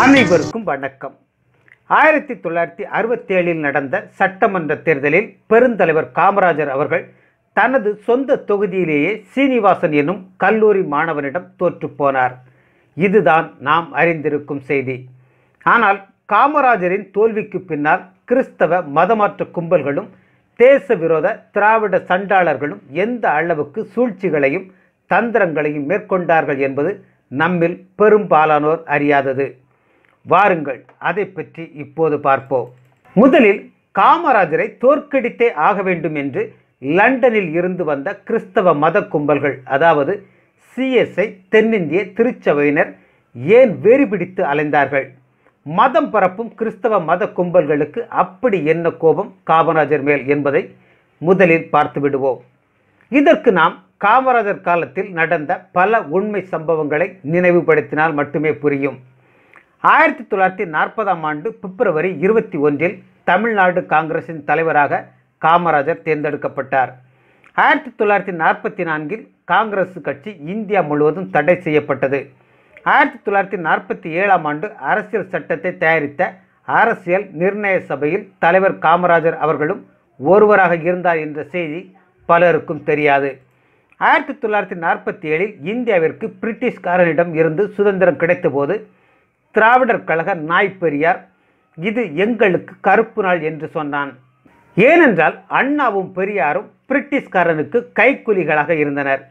அனைவருக்கும் வணக்கம் ஆயிரத்தி தொள்ளாயிரத்தி அறுபத்தேழில் நடந்த சட்டமன்ற தேர்தலில் பெருந்தலைவர் காமராஜர் அவர்கள் தனது சொந்த தொகுதியிலேயே சீனிவாசன் என்னும் கல்லூரி மாணவனிடம் தோற்றுப்போனார் இதுதான் நாம் அறிந்திருக்கும் செய்தி ஆனால் காமராஜரின் தோல்விக்கு பின்னால் கிறிஸ்தவ மதமாற்ற கும்பல்களும் தேச விரோத திராவிட சண்டாளர்களும் எந்த அளவுக்கு சூழ்ச்சிகளையும் தந்திரங்களையும் மேற்கொண்டார்கள் என்பது நம்மில் பெரும்பாலானோர் அறியாதது வாருங்கள் அதை பற்றி இப்போது பார்ப்போம் முதலில் காமராஜரை தோற்கடித்தே ஆக வேண்டும் என்று லண்டனில் இருந்து வந்த கிறிஸ்தவ மத கும்பல்கள் அதாவது சிஎஸ்ஐ தென்னிந்திய திருச்சபையினர் ஏன் வெறி பிடித்து அலைந்தார்கள் மதம் பரப்பும் கிறிஸ்தவ மத கும்பல்களுக்கு அப்படி என்ன கோபம் காமராஜர் மேல் என்பதை முதலில் பார்த்து விடுவோம் இதற்கு நாம் காமராஜர் காலத்தில் நடந்த பல உண்மை சம்பவங்களை நினைவுபடுத்தினால் மட்டுமே புரியும் ஆயிரத்தி தொள்ளாயிரத்தி நாற்பதாம் ஆண்டு பிப்ரவரி இருபத்தி ஒன்றில் தமிழ்நாடு காங்கிரஸின் தலைவராக காமராஜர் தேர்ந்தெடுக்கப்பட்டார் ஆயிரத்தி தொள்ளாயிரத்தி நாற்பத்தி நான்கில் காங்கிரஸ் கட்சி இந்தியா முழுவதும் தடை செய்யப்பட்டது ஆயிரத்தி தொள்ளாயிரத்தி நாற்பத்தி ஏழாம் ஆண்டு அரசியல் சட்டத்தை தயாரித்த அரசியல் நிர்ணய சபையில் தலைவர் காமராஜர் அவர்களும் ஒருவராக இருந்தார் என்ற செய்தி பலருக்கும் தெரியாது ஆயிரத்தி தொள்ளாயிரத்தி நாற்பத்தி ஏழில் இந்தியாவிற்கு பிரிட்டிஷ்காரனிடம் இருந்து சுதந்திரம் கிடைத்தபோது திராவிடர் கழக நாய்ப்பெரியார் இது எங்களுக்கு கருப்பு நாள் என்று சொன்னான் ஏனென்றால் அண்ணாவும் பெரியாரும் பிரிட்டிஷ்காரனுக்கு கைக்குலிகளாக இருந்தனர்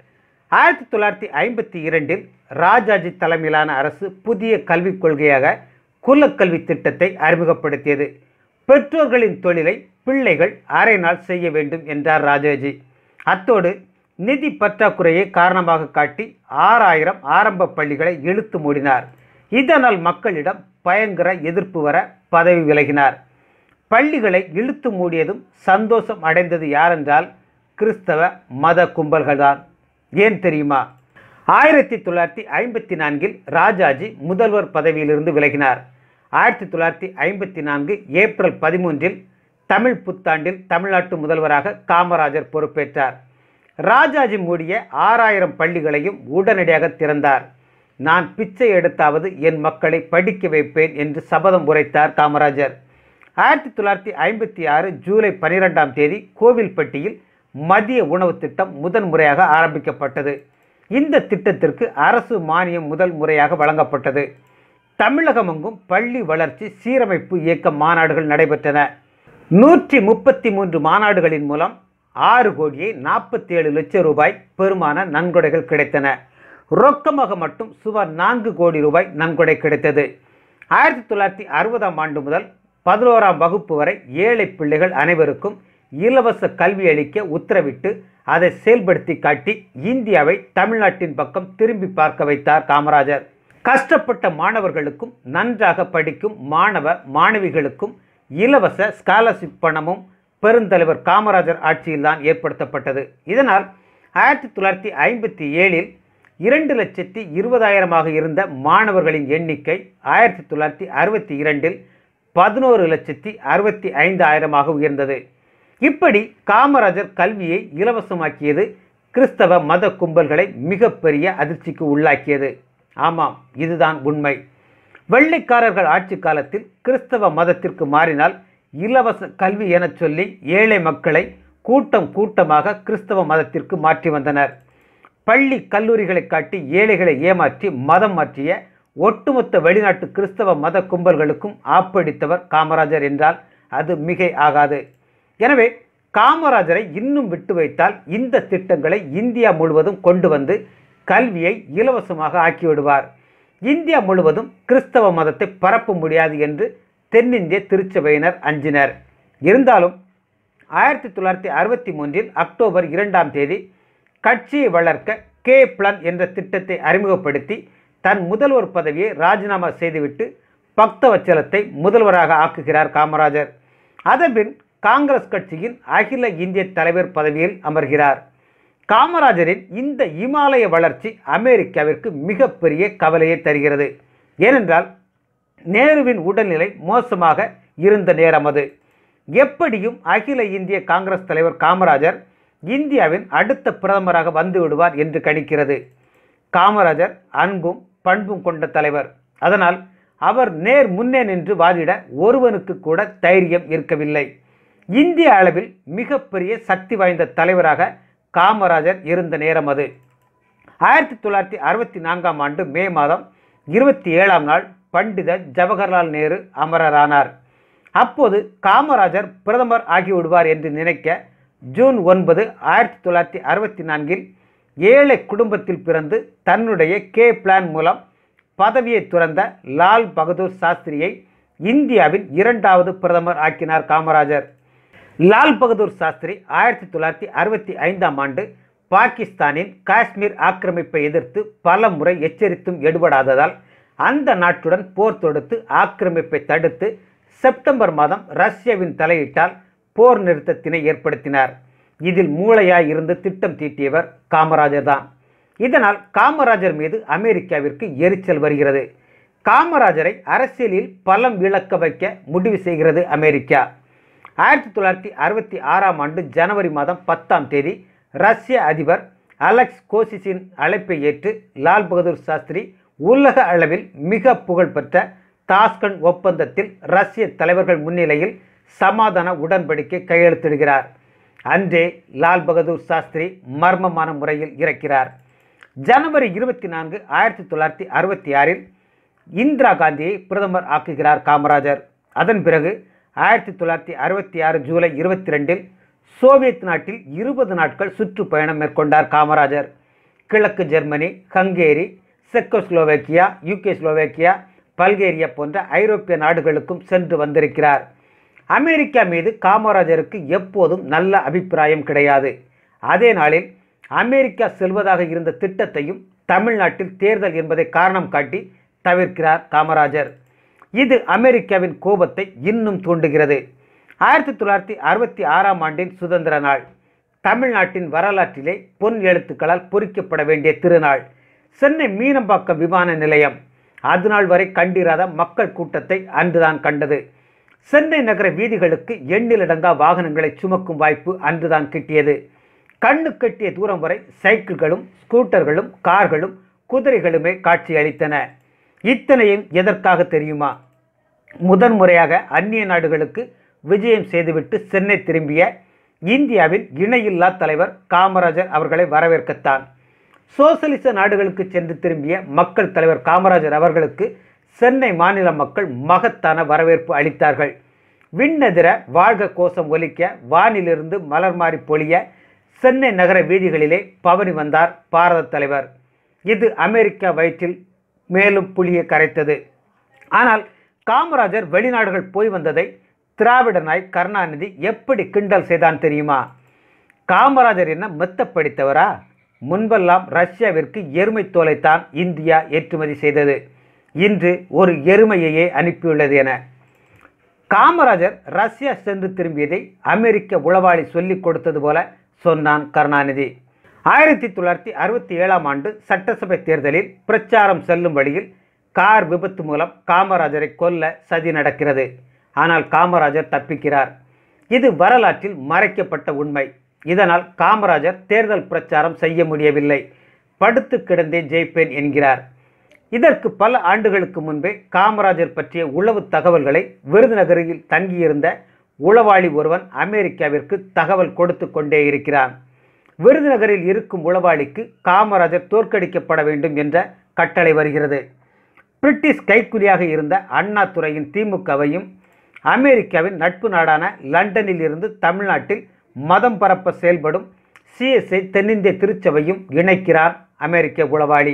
ஆயிரத்தி தொள்ளாயிரத்தி ஐம்பத்தி இரண்டில் ராஜாஜி தலைமையிலான அரசு புதிய கல்விக் கொள்கையாக குலக்கல்வி திட்டத்தை அறிமுகப்படுத்தியது பெற்றோர்களின் தொழிலை பிள்ளைகள் அரை நாள் செய்ய வேண்டும் என்றார் ராஜாஜி அத்தோடு நிதி பற்றாக்குறையை காரணமாக காட்டி ஆறாயிரம் ஆரம்ப பள்ளிகளை இழுத்து மூடினார் இதனால் மக்களிடம் பயங்கர எதிர்ப்பு வர பதவி விலகினார் பள்ளிகளை இழுத்து மூடியதும் சந்தோஷம் அடைந்தது யாரென்றால் கிறிஸ்தவ மத கும்பல்கள்தான் ஏன் தெரியுமா ஆயிரத்தி தொள்ளாயிரத்தி ஐம்பத்தி நான்கில் ராஜாஜி முதல்வர் பதவியிலிருந்து விலகினார் ஆயிரத்தி தொள்ளாயிரத்தி ஐம்பத்தி நான்கு ஏப்ரல் பதிமூன்றில் தமிழ் புத்தாண்டில் தமிழ்நாட்டு முதல்வராக காமராஜர் பொறுப்பேற்றார் ராஜாஜி மூடிய ஆறாயிரம் பள்ளிகளையும் உடனடியாக திறந்தார் நான் பிச்சை எடுத்தாவது என் மக்களை படிக்க வைப்பேன் என்று சபதம் உரைத்தார் காமராஜர் ஆயிரத்தி தொள்ளாயிரத்தி ஐம்பத்தி ஆறு ஜூலை பனிரெண்டாம் தேதி கோவில்பட்டியில் மதிய உணவு திட்டம் முதன்முறையாக ஆரம்பிக்கப்பட்டது இந்த திட்டத்திற்கு அரசு மானியம் முதல் முறையாக வழங்கப்பட்டது தமிழகமெங்கும் பள்ளி வளர்ச்சி சீரமைப்பு இயக்க மாநாடுகள் நடைபெற்றன நூற்றி முப்பத்தி மூன்று மாநாடுகளின் மூலம் ஆறு கோடியே நாற்பத்தி ஏழு லட்சம் ரூபாய் பெருமான நன்கொடைகள் கிடைத்தன ரொக்கமாக மட்டும் சுமார் நான்கு கோடி ரூபாய் நன்கொடை கிடைத்தது ஆயிரத்தி தொள்ளாயிரத்தி அறுபதாம் ஆண்டு முதல் பதினோராம் வகுப்பு வரை ஏழை பிள்ளைகள் அனைவருக்கும் இலவச கல்வி அளிக்க உத்தரவிட்டு அதை செயல்படுத்தி காட்டி இந்தியாவை தமிழ்நாட்டின் பக்கம் திரும்பி பார்க்க வைத்தார் காமராஜர் கஷ்டப்பட்ட மாணவர்களுக்கும் நன்றாக படிக்கும் மாணவ மாணவிகளுக்கும் இலவச ஸ்காலர்ஷிப் பணமும் பெருந்தலைவர் காமராஜர் ஆட்சியில்தான் ஏற்படுத்தப்பட்டது இதனால் ஆயிரத்தி தொள்ளாயிரத்தி ஐம்பத்தி ஏழில் இரண்டு லட்சத்தி இருபதாயிரமாக இருந்த மாணவர்களின் எண்ணிக்கை ஆயிரத்தி தொள்ளாயிரத்தி அறுபத்தி இரண்டில் பதினோரு லட்சத்தி அறுபத்தி ஐந்து ஆயிரமாக உயர்ந்தது இப்படி காமராஜர் கல்வியை இலவசமாக்கியது கிறிஸ்தவ மத கும்பல்களை மிகப்பெரிய அதிர்ச்சிக்கு உள்ளாக்கியது ஆமாம் இதுதான் உண்மை வெள்ளைக்காரர்கள் ஆட்சி காலத்தில் கிறிஸ்தவ மதத்திற்கு மாறினால் இலவச கல்வி எனச் சொல்லி ஏழை மக்களை கூட்டம் கூட்டமாக கிறிஸ்தவ மதத்திற்கு மாற்றி வந்தனர் பள்ளி கல்லூரிகளை காட்டி ஏழைகளை ஏமாற்றி மதம் மாற்றிய ஒட்டுமொத்த வெளிநாட்டு கிறிஸ்தவ மத கும்பல்களுக்கும் ஆப்படித்தவர் காமராஜர் என்றால் அது மிகை ஆகாது எனவே காமராஜரை இன்னும் விட்டு வைத்தால் இந்த திட்டங்களை இந்தியா முழுவதும் கொண்டு வந்து கல்வியை இலவசமாக ஆக்கிவிடுவார் இந்தியா முழுவதும் கிறிஸ்தவ மதத்தை பரப்ப முடியாது என்று தென்னிந்திய திருச்சபையினர் அஞ்சினர் இருந்தாலும் ஆயிரத்தி தொள்ளாயிரத்தி அறுபத்தி மூன்றில் அக்டோபர் இரண்டாம் தேதி கட்சியை வளர்க்க கே பிளன் என்ற திட்டத்தை அறிமுகப்படுத்தி தன் முதல்வர் பதவியை ராஜினாமா செய்துவிட்டு பக்தவச்சலத்தை முதல்வராக ஆக்குகிறார் காமராஜர் அதன்பின் காங்கிரஸ் கட்சியின் அகில இந்திய தலைவர் பதவியில் அமர்கிறார் காமராஜரின் இந்த இமாலய வளர்ச்சி அமெரிக்காவிற்கு மிகப்பெரிய கவலையை தருகிறது ஏனென்றால் நேருவின் உடல்நிலை மோசமாக இருந்த நேரம் அது எப்படியும் அகில இந்திய காங்கிரஸ் தலைவர் காமராஜர் இந்தியாவின் அடுத்த பிரதமராக வந்து விடுவார் என்று கணிக்கிறது காமராஜர் அன்பும் பண்பும் கொண்ட தலைவர் அதனால் அவர் நேர் முன்னே நின்று வாதிட ஒருவனுக்கு கூட தைரியம் இருக்கவில்லை இந்திய அளவில் மிகப்பெரிய சக்தி வாய்ந்த தலைவராக காமராஜர் இருந்த நேரம் அது ஆயிரத்தி தொள்ளாயிரத்தி அறுபத்தி நான்காம் ஆண்டு மே மாதம் இருபத்தி ஏழாம் நாள் பண்டித ஜவஹர்லால் நேரு அமரரானார் அப்போது காமராஜர் பிரதமர் ஆகிவிடுவார் என்று நினைக்க ஜூன் ஒன்பது ஆயிரத்தி தொள்ளாயிரத்தி அறுபத்தி நான்கில் ஏழை குடும்பத்தில் பிறந்து தன்னுடைய கே பிளான் மூலம் பதவியை துறந்த லால் பகதூர் சாஸ்திரியை இந்தியாவின் இரண்டாவது பிரதமர் ஆக்கினார் காமராஜர் லால் பகதூர் சாஸ்திரி ஆயிரத்தி தொள்ளாயிரத்தி அறுபத்தி ஐந்தாம் ஆண்டு பாகிஸ்தானின் காஷ்மீர் ஆக்கிரமிப்பை எதிர்த்து பல முறை எச்சரித்தும் எடுபடாததால் அந்த நாட்டுடன் போர் தொடுத்து ஆக்கிரமிப்பை தடுத்து செப்டம்பர் மாதம் ரஷ்யாவின் தலையிட்டால் போர் நிறுத்தத்தினை ஏற்படுத்தினார் இதில் மூளையாய் இருந்து திட்டம் தீட்டியவர் காமராஜர் தான் இதனால் காமராஜர் மீது அமெரிக்காவிற்கு எரிச்சல் வருகிறது காமராஜரை அரசியலில் பலம் விளக்க வைக்க முடிவு செய்கிறது அமெரிக்கா ஆயிரத்தி தொள்ளாயிரத்தி அறுபத்தி ஆறாம் ஆண்டு ஜனவரி மாதம் பத்தாம் தேதி ரஷ்ய அதிபர் அலெக்ஸ் கோசிஸின் அழைப்பை ஏற்று லால் பகதூர் சாஸ்திரி உலக அளவில் மிக புகழ்பெற்ற தாஸ்கன் ஒப்பந்தத்தில் ரஷ்ய தலைவர்கள் முன்னிலையில் சமாதான உடன்படிக்கை கையெழுத்திடுகிறார் அன்றே லால் பகதூர் சாஸ்திரி மர்மமான முறையில் இறக்கிறார் ஜனவரி இருபத்தி நான்கு ஆயிரத்தி தொள்ளாயிரத்தி அறுபத்தி ஆறில் இந்திரா காந்தியை பிரதமர் ஆக்குகிறார் காமராஜர் அதன் பிறகு ஆயிரத்தி தொள்ளாயிரத்தி அறுபத்தி ஆறு ஜூலை இருபத்தி ரெண்டில் சோவியத் நாட்டில் இருபது நாட்கள் சுற்றுப்பயணம் மேற்கொண்டார் காமராஜர் கிழக்கு Germany Hungary Czechoslovakia UK Slovakia Bulgaria போன்ற ஐரோப்பிய நாடுகளுக்கும் சென்று வந்திருக்கிறார் அமெரிக்கா மீது காமராஜருக்கு எப்போதும் நல்ல அபிப்பிராயம் கிடையாது அதே நாளில் அமெரிக்கா செல்வதாக இருந்த திட்டத்தையும் தமிழ்நாட்டில் தேர்தல் என்பதை காரணம் காட்டி தவிர்க்கிறார் காமராஜர் இது அமெரிக்காவின் கோபத்தை இன்னும் தூண்டுகிறது ஆயிரத்தி தொள்ளாயிரத்தி அறுபத்தி ஆறாம் ஆண்டின் சுதந்திர நாள் தமிழ்நாட்டின் வரலாற்றிலே பொன் எழுத்துக்களால் பொறிக்கப்பட வேண்டிய திருநாள் சென்னை மீனம்பாக்கம் விமான நிலையம் அதுநாள் வரை கண்டிராத மக்கள் கூட்டத்தை அன்றுதான் கண்டது சென்னை நகர வீதிகளுக்கு எண்ணிலடங்கா வாகனங்களை சுமக்கும் வாய்ப்பு அன்றுதான் கிட்டியது கண்ணு கட்டிய தூரம் வரை சைக்கிள்களும் ஸ்கூட்டர்களும் கார்களும் குதிரைகளுமே காட்சியளித்தன இத்தனையும் எதற்காக தெரியுமா முதன்முறையாக அந்நிய நாடுகளுக்கு விஜயம் செய்துவிட்டு சென்னை திரும்பிய இந்தியாவின் இணையில்லா தலைவர் காமராஜர் அவர்களை வரவேற்கத்தான் சோசலிச நாடுகளுக்கு சென்று திரும்பிய மக்கள் தலைவர் காமராஜர் அவர்களுக்கு சென்னை மாநில மக்கள் மகத்தான வரவேற்பு அளித்தார்கள் விண்ணெதிர வாழ்க கோஷம் ஒலிக்க வானிலிருந்து மலர் மாறி பொழிய சென்னை நகர வீதிகளிலே பவனி வந்தார் பாரத தலைவர் இது அமெரிக்கா வயிற்றில் மேலும் புலியை கரைத்தது ஆனால் காமராஜர் வெளிநாடுகள் போய் வந்ததை திராவிட நாய் கருணாநிதி எப்படி கிண்டல் செய்தான் தெரியுமா காமராஜர் என்ன மெத்தப்படித்தவரா முன்பெல்லாம் ரஷ்யாவிற்கு எருமை தோலைத்தான் இந்தியா ஏற்றுமதி செய்தது இன்று ஒரு எருமையையே அனுப்பியுள்ளது என காமராஜர் ரஷ்யா சென்று திரும்பியதை அமெரிக்க உளவாளி சொல்லிக் கொடுத்தது போல சொன்னான் கருணாநிதி ஆயிரத்தி தொள்ளாயிரத்தி அறுபத்தி ஏழாம் ஆண்டு சட்டசபை தேர்தலில் பிரச்சாரம் செல்லும் வழியில் கார் விபத்து மூலம் காமராஜரை கொல்ல சதி நடக்கிறது ஆனால் காமராஜர் தப்பிக்கிறார் இது வரலாற்றில் மறைக்கப்பட்ட உண்மை இதனால் காமராஜர் தேர்தல் பிரச்சாரம் செய்ய முடியவில்லை படுத்து கிடந்தே ஜெயிப்பேன் என்கிறார் இதற்கு பல ஆண்டுகளுக்கு முன்பே காமராஜர் பற்றிய உளவு தகவல்களை விருதுநகரில் தங்கியிருந்த உளவாளி ஒருவன் அமெரிக்காவிற்கு தகவல் கொடுத்து கொண்டே இருக்கிறான் விருதுநகரில் இருக்கும் உளவாளிக்கு காமராஜர் தோற்கடிக்கப்பட வேண்டும் என்ற கட்டளை வருகிறது பிரிட்டிஷ் கைக்குறியாக இருந்த அண்ணா துறையின் திமுகவையும் அமெரிக்காவின் நட்பு நாடான லண்டனில் இருந்து தமிழ்நாட்டில் மதம் பரப்ப செயல்படும் சிஎஸ்ஐ தென்னிந்திய திருச்சபையும் இணைக்கிறார் அமெரிக்க உளவாளி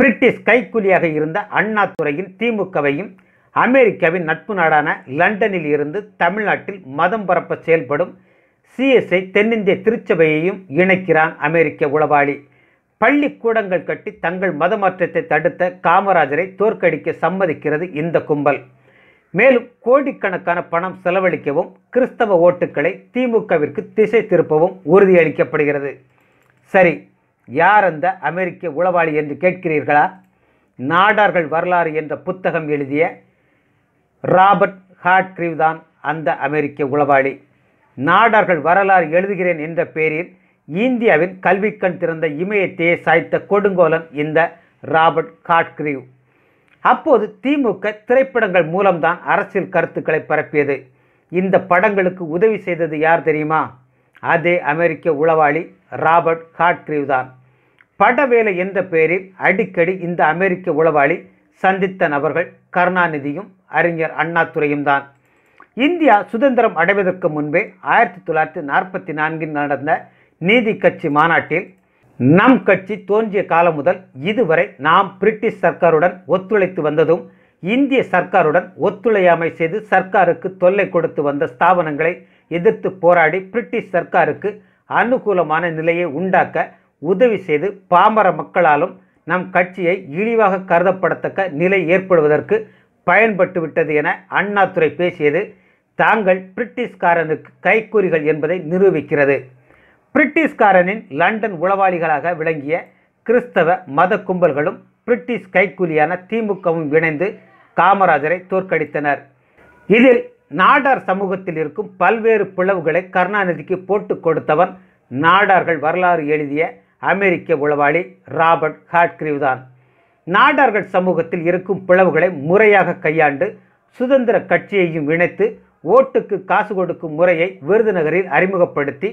பிரிட்டிஷ் கைக்குலியாக இருந்த அண்ணா துறையின் திமுகவையும் அமெரிக்காவின் நட்பு நாடான லண்டனில் இருந்து தமிழ்நாட்டில் மதம் பரப்ப செயல்படும் சிஎஸ்ஐ தென்னிந்திய திருச்சபையையும் இணைக்கிறான் அமெரிக்க உளவாளி பள்ளிக்கூடங்கள் கட்டி தங்கள் மதமாற்றத்தை தடுத்த காமராஜரை தோற்கடிக்க சம்மதிக்கிறது இந்த கும்பல் மேலும் கோடிக்கணக்கான பணம் செலவழிக்கவும் கிறிஸ்தவ ஓட்டுக்களை திமுகவிற்கு திசை திருப்பவும் உறுதியளிக்கப்படுகிறது சரி யார் அந்த அமெரிக்க உளவாளி என்று கேட்கிறீர்களா நாடார்கள் வரலாறு என்ற புத்தகம் எழுதிய ராபர்ட் ஹாட்கிரிவ் தான் அந்த அமெரிக்க உளவாளி நாடார்கள் வரலாறு எழுதுகிறேன் என்ற பெயரில் இந்தியாவின் கல்விக்கண் திறந்த இமயத்தையே சாய்த்த கொடுங்கோலன் இந்த ராபர்ட் காட்கிரிவ் அப்போது திமுக திரைப்படங்கள் மூலம்தான் அரசியல் கருத்துக்களை பரப்பியது இந்த படங்களுக்கு உதவி செய்தது யார் தெரியுமா அதே அமெரிக்க உளவாளி ராபர்ட் காட்கிரிவ் தான் படவேலை என்ற பெயரில் அடிக்கடி இந்த அமெரிக்க உளவாளி சந்தித்த நபர்கள் கருணாநிதியும் அறிஞர் அண்ணாதுரையும் தான் இந்தியா சுதந்திரம் அடைவதற்கு முன்பே ஆயிரத்தி தொள்ளாயிரத்தி நாற்பத்தி நான்கில் நடந்த நீதி கட்சி மாநாட்டில் நம் கட்சி தோன்றிய காலம் முதல் இதுவரை நாம் பிரிட்டிஷ் சர்க்காருடன் ஒத்துழைத்து வந்ததும் இந்திய சர்க்காருடன் ஒத்துழையாமை செய்து சர்க்காருக்கு தொல்லை கொடுத்து வந்த ஸ்தாபனங்களை எதிர்த்து போராடி பிரிட்டிஷ் சர்க்காருக்கு அனுகூலமான நிலையை உண்டாக்க உதவி செய்து பாமர மக்களாலும் நம் கட்சியை இழிவாக கருதப்படத்தக்க நிலை ஏற்படுவதற்கு பயன்பட்டு விட்டது என அண்ணாதுரை பேசியது தாங்கள் பிரிட்டிஷ்காரனுக்கு கைக்கூறிகள் என்பதை நிரூபிக்கிறது பிரிட்டிஷ்காரனின் லண்டன் உளவாளிகளாக விளங்கிய கிறிஸ்தவ மத கும்பல்களும் பிரிட்டிஷ் கைக்கூலியான திமுகவும் இணைந்து காமராஜரை தோற்கடித்தனர் இதில் நாடார் சமூகத்தில் இருக்கும் பல்வேறு பிளவுகளை கருணாநிதிக்கு போட்டு கொடுத்தவன் நாடார்கள் வரலாறு எழுதிய அமெரிக்க உளவாளி ராபர்ட் ஹாட்கிரிவ் தான் நாடார்கள் சமூகத்தில் இருக்கும் பிளவுகளை முறையாக கையாண்டு சுதந்திர கட்சியையும் இணைத்து ஓட்டுக்கு காசு கொடுக்கும் முறையை விருதுநகரில் அறிமுகப்படுத்தி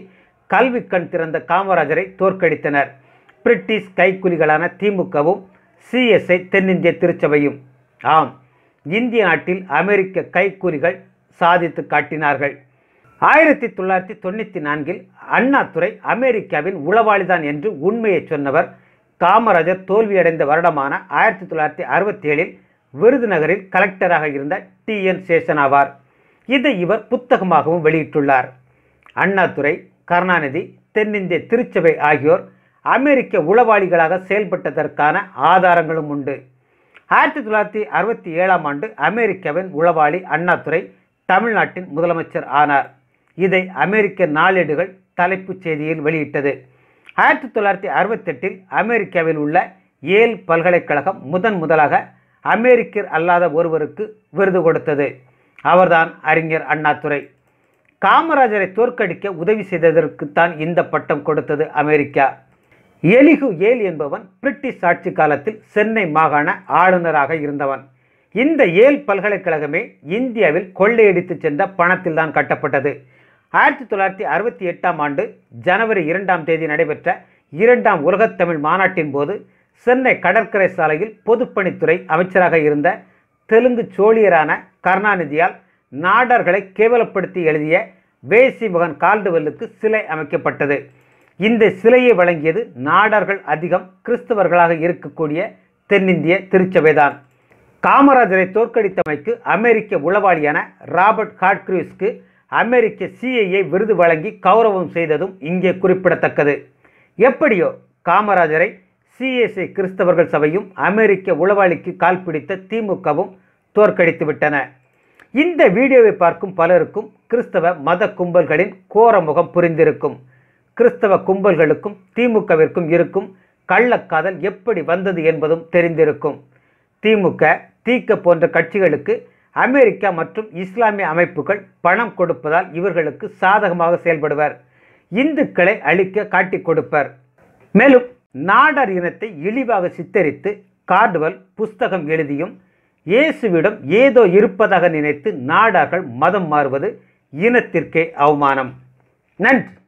கல்வி கண் திறந்த காமராஜரை தோற்கடித்தனர் பிரிட்டிஷ் கைக்குலிகளான திமுகவும் சிஎஸ்ஐ தென்னிந்திய திருச்சபையும் ஆம் இந்திய நாட்டில் அமெரிக்க கைக்கூலிகள் சாதித்து காட்டினார்கள் ஆயிரத்தி தொள்ளாயிரத்தி தொண்ணூற்றி நான்கில் அண்ணாதுரை அமெரிக்காவின் உளவாளிதான் என்று உண்மையை சொன்னவர் காமராஜர் தோல்வியடைந்த வருடமான ஆயிரத்தி தொள்ளாயிரத்தி அறுபத்தி ஏழில் விருதுநகரில் கலெக்டராக இருந்த டி என் சேஷன் ஆவார் இதை இவர் புத்தகமாகவும் வெளியிட்டுள்ளார் அண்ணாதுரை கருணாநிதி தென்னிந்திய திருச்சபை ஆகியோர் அமெரிக்க உளவாளிகளாக செயல்பட்டதற்கான ஆதாரங்களும் உண்டு ஆயிரத்தி தொள்ளாயிரத்தி அறுபத்தி ஏழாம் ஆண்டு அமெரிக்காவின் உளவாளி அண்ணாதுரை தமிழ்நாட்டின் முதலமைச்சர் ஆனார் இதை அமெரிக்க நாளேடுகள் தலைப்புச் செய்தியில் வெளியிட்டது ஆயிரத்தி தொள்ளாயிரத்தி அறுபத்தெட்டில் அமெரிக்காவில் உள்ள ஏல் பல்கலைக்கழகம் முதன் முதலாக அமெரிக்கர் அல்லாத ஒருவருக்கு விருது கொடுத்தது அவர்தான் அறிஞர் அண்ணாதுரை காமராஜரை தோற்கடிக்க உதவி செய்ததற்குத்தான் இந்த பட்டம் கொடுத்தது அமெரிக்கா எலிகு ஏல் என்பவன் பிரிட்டிஷ் ஆட்சி காலத்தில் சென்னை மாகாண ஆளுநராக இருந்தவன் இந்த ஏல் பல்கலைக்கழகமே இந்தியாவில் கொள்ளையடித்து சென்ற பணத்தில்தான் கட்டப்பட்டது ஆயிரத்தி தொள்ளாயிரத்தி அறுபத்தி எட்டாம் ஆண்டு ஜனவரி இரண்டாம் தேதி நடைபெற்ற இரண்டாம் உலகத்தமிழ் மாநாட்டின் போது சென்னை கடற்கரை சாலையில் பொதுப்பணித்துறை அமைச்சராக இருந்த தெலுங்கு சோழியரான கருணாநிதியால் நாடர்களை கேவலப்படுத்தி எழுதிய வேசி மகன் கால்டுவெல்லுக்கு சிலை அமைக்கப்பட்டது இந்த சிலையை வழங்கியது நாடர்கள் அதிகம் கிறிஸ்தவர்களாக இருக்கக்கூடிய தென்னிந்திய திருச்சபைதான் காமராஜரை தோற்கடித்தமைக்கு அமெரிக்க உளவாளியான ராபர்ட் ஹாட்க்ரூஸ்க்கு அமெரிக்க சிஐஏ விருது வழங்கி கௌரவம் செய்ததும் இங்கே குறிப்பிடத்தக்கது எப்படியோ காமராஜரை சிஎஸ்ஐ கிறிஸ்தவர்கள் சபையும் அமெரிக்க உளவாளிக்கு கால் பிடித்த திமுகவும் தோற்கடித்து விட்டன இந்த வீடியோவை பார்க்கும் பலருக்கும் கிறிஸ்தவ மத கும்பல்களின் கோர முகம் புரிந்திருக்கும் கிறிஸ்தவ கும்பல்களுக்கும் திமுகவிற்கும் இருக்கும் கள்ளக்காதல் எப்படி வந்தது என்பதும் தெரிந்திருக்கும் திமுக தீக்க போன்ற கட்சிகளுக்கு அமெரிக்கா மற்றும் இஸ்லாமிய அமைப்புகள் பணம் கொடுப்பதால் இவர்களுக்கு சாதகமாக செயல்படுவர் இந்துக்களை அழிக்க காட்டி கொடுப்பர் மேலும் நாடார் இனத்தை இழிவாக சித்தரித்து கார்டுவல் புஸ்தகம் எழுதியும் இயேசுவிடம் ஏதோ இருப்பதாக நினைத்து நாடார்கள் மதம் மாறுவது இனத்திற்கே அவமானம் நன்றி